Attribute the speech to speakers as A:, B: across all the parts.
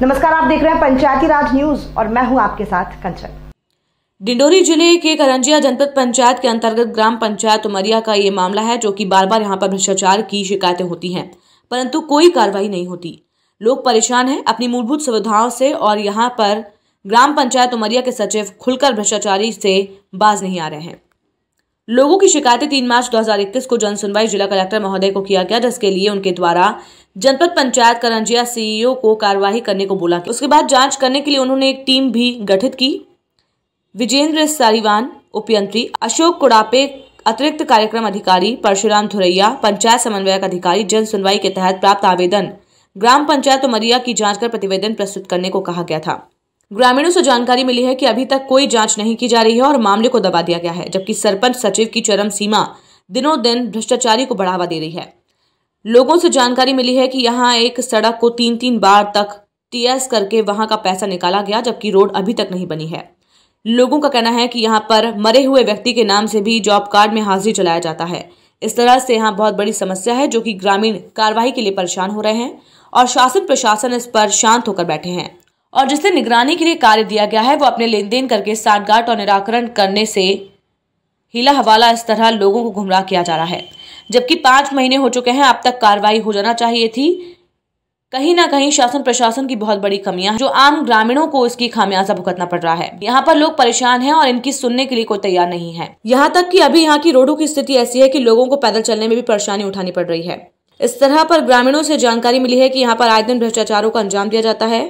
A: नमस्कार आप देख रहे हैं पंचायती राज न्यूज और मैं हूं आपके साथ कंचन डिंडोरी जिले के करंजिया जनपद पंचायत के अंतर्गत ग्राम पंचायत उमरिया का ये मामला है जो कि बार बार यहाँ पर भ्रष्टाचार की शिकायतें होती हैं परंतु कोई कार्रवाई नहीं होती लोग परेशान हैं अपनी मूलभूत सुविधाओं से और यहाँ पर ग्राम पंचायत उमरिया के सचिव खुलकर भ्रष्टाचारी से बाज नहीं आ रहे हैं लोगों की शिकायतें तीन मार्च 2021 को जन सुनवाई जिला कलेक्टर महोदय को किया गया जिसके लिए उनके द्वारा जनपद पंचायत करंजिया सीईओ को कार्यवाही करने को बोला उसके बाद जांच करने के लिए उन्होंने एक टीम भी गठित की विजेंद्र सारीवान उपयंत्री अशोक कुड़ापे अतिरिक्त कार्यक्रम अधिकारी परशुराम धुरैया पंचायत समन्वयक अधिकारी जन सुनवाई के तहत प्राप्त आवेदन ग्राम पंचायत उमरिया की जांच कर प्रतिवेदन प्रस्तुत करने को कहा गया था ग्रामीणों से जानकारी मिली है कि अभी तक कोई जांच नहीं की जा रही है और मामले को दबा दिया गया है जबकि सरपंच सचिव की चरम सीमा दिनों दिन भ्रष्टाचारी को बढ़ावा दे रही है लोगों से जानकारी मिली है कि यहाँ एक सड़क को तीन तीन बार तक टीएस करके वहां का पैसा निकाला गया जबकि रोड अभी तक नहीं बनी है लोगों का कहना है कि यहाँ पर मरे हुए व्यक्ति के नाम से भी जॉब कार्ड में हाजिरी चलाया जाता है इस तरह से यहाँ बहुत बड़ी समस्या है जो कि ग्रामीण कार्रवाई के लिए परेशान हो रहे हैं और शासन प्रशासन इस पर शांत होकर बैठे हैं और जिसे निगरानी के लिए कार्य दिया गया है वो अपने लेन देन करके साठगाट और निराकरण करने से हिला हवाला इस तरह लोगों को गुमराह किया जा रहा है जबकि पांच महीने हो चुके हैं अब तक कार्रवाई हो जाना चाहिए थी कहीं ना कहीं शासन प्रशासन की बहुत बड़ी कमियां हैं जो आम ग्रामीणों को इसकी खामियाजा भुगतना पड़ रहा है यहाँ पर लोग परेशान हैं और इनकी सुनने के लिए कोई तैयार नहीं है यहाँ तक कि अभी यहाँ की रोडों की स्थिति ऐसी है कि लोगों को पैदल चलने में भी परेशानी उठानी पड़ रही है इस तरह पर ग्रामीणों से जानकारी मिली है कि यहाँ पर आए दिन भ्रष्टाचारों का अंजाम दिया जाता है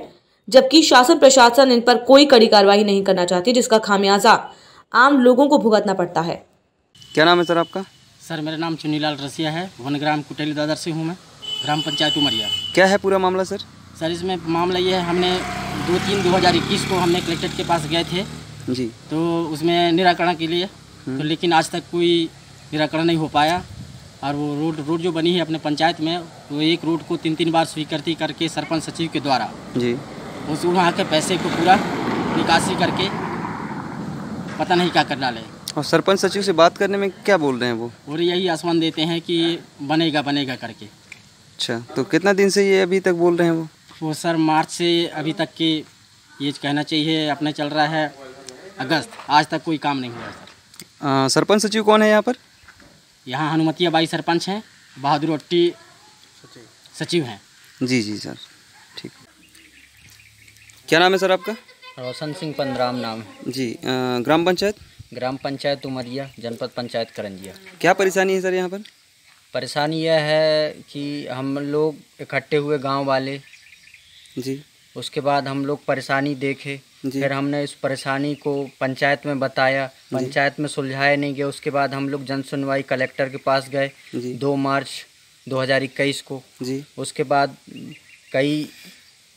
A: जबकि शासन प्रशासन इन पर कोई कड़ी कार्रवाई नहीं करना चाहती जिसका खामियाजा आम लोगों को भुगतना पड़ता है
B: क्या नाम है सर आपका सर मेरा नाम चुनीलाल रसिया है ग्राम कुटेली दादर से हूँ मैं ग्राम पंचायत उमरिया क्या है पूरा मामला सर सर इसमें मामला ये है हमने दो तीन दो हज़ार इक्कीस को हमने कलेक्टर के पास गए थे जी तो उसमें निराकरण के लिए हम्म। तो लेकिन आज तक कोई निराकरण नहीं हो पाया और वो रोड रोड जो बनी है अपने पंचायत में वो एक रोड को तीन तीन बार स्वीकृति करके सरपंच सचिव के द्वारा जी उस वहाँ के पैसे को पूरा निकासी करके पता नहीं क्या कर डाले
C: और सरपंच सचिव से बात करने में क्या बोल रहे हैं वो
B: और यही आसमान देते हैं कि बनेगा बनेगा करके
C: अच्छा तो कितना दिन से ये अभी तक बोल रहे हैं वो
B: वो सर मार्च से अभी तक के ये कहना चाहिए अपना चल रहा है अगस्त आज तक कोई काम नहीं हुआ
C: सर सरपंच सचिव कौन
B: है यहाँ पर यहाँ हनुमतिया बाई सरपंच हैं बहादुर सचिव हैं जी जी सर क्या नाम है सर आपका
D: रोशन सिंह पंद्राम नाम जी
C: आ, ग्राम पंचायत
D: ग्राम पंचायत उमरिया जनपद पंचायत करंजिया
C: क्या परेशानी है सर यहाँ
D: पर परेशानी यह है कि हम लोग इकट्ठे हुए गांव वाले जी उसके बाद हम लोग परेशानी देखे फिर हमने इस परेशानी को पंचायत में बताया पंचायत में सुलझाया नहीं गया उसके बाद हम लोग जन सुनवाई कलेक्टर के पास गए दो मार्च 2021 को जी उसके बाद कई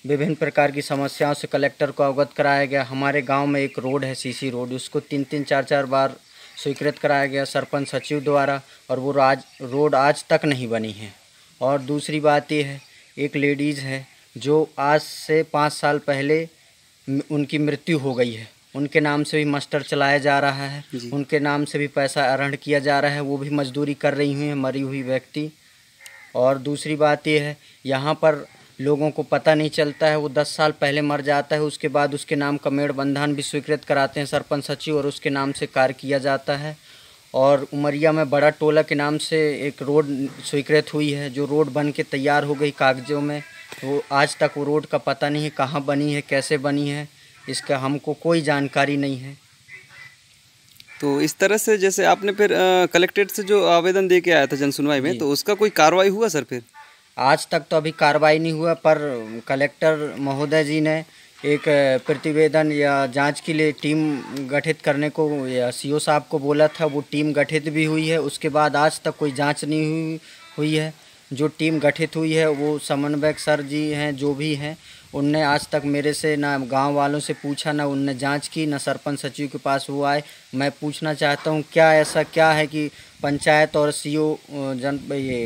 D: विभिन्न प्रकार की समस्याओं से कलेक्टर को अवगत कराया गया हमारे गांव में एक रोड है सीसी रोड उसको तीन तीन चार चार बार स्वीकृत कराया गया सरपंच सचिव द्वारा और वो आज रोड आज तक नहीं बनी है और दूसरी बात ये है एक लेडीज़ है जो आज से पाँच साल पहले उनकी मृत्यु हो गई है उनके नाम से भी मस्टर चलाया जा रहा है उनके नाम से भी पैसा अरहण किया जा रहा है वो भी मजदूरी कर रही हुई है मरी हुई व्यक्ति और दूसरी बात यह है यहाँ पर लोगों को पता नहीं चलता है वो दस साल पहले मर जाता है उसके बाद उसके नाम का मेड़ बंधान भी स्वीकृत कराते हैं सरपंच सचिव और उसके नाम से कार्य किया जाता है और उमरिया में बड़ा टोला के नाम से एक रोड स्वीकृत हुई है जो रोड बन के तैयार हो गई कागजों में वो आज तक वो रोड का पता नहीं है कहाँ बनी है कैसे बनी है इसका हमको कोई जानकारी नहीं है
C: तो इस तरह से जैसे आपने फिर कलेक्ट्रेट से जो आवेदन दे के आया था जनसुनवाई में तो उसका कोई कार्रवाई हुआ सर फिर आज तक
D: तो अभी कार्रवाई नहीं हुआ पर कलेक्टर महोदय जी ने एक प्रतिवेदन या जांच के लिए टीम गठित करने को या सीओ साहब को बोला था वो टीम गठित भी हुई है उसके बाद आज तक कोई जांच नहीं हुई हुई है जो टीम गठित हुई है वो समन्वयक सर जी हैं जो भी हैं उनने आज तक मेरे से ना गांव वालों से पूछा ना उनने जांच की ना सरपंच सचिव के पास वो आए मैं पूछना चाहता हूँ क्या ऐसा क्या है कि पंचायत और ओ जन ये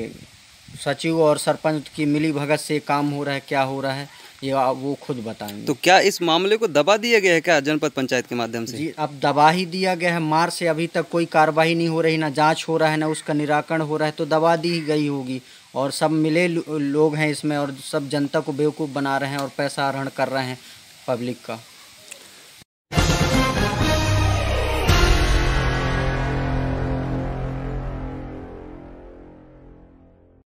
D: सचिव और सरपंच की मिली भगत से काम हो रहा है क्या हो रहा है ये वो खुद बताएंगे तो
C: क्या इस मामले को दबा दिया गया है क्या जनपद पंचायत के माध्यम से जी
D: अब दबा ही दिया गया है मार से अभी तक कोई कार्रवाई नहीं हो रही ना जांच हो रहा है ना उसका निराकरण हो रहा है तो दबा दी गई होगी और सब मिले लोग हैं इसमें और सब जनता को बेवकूफ़ बना रहे हैं और पैसा हरण कर रहे हैं पब्लिक का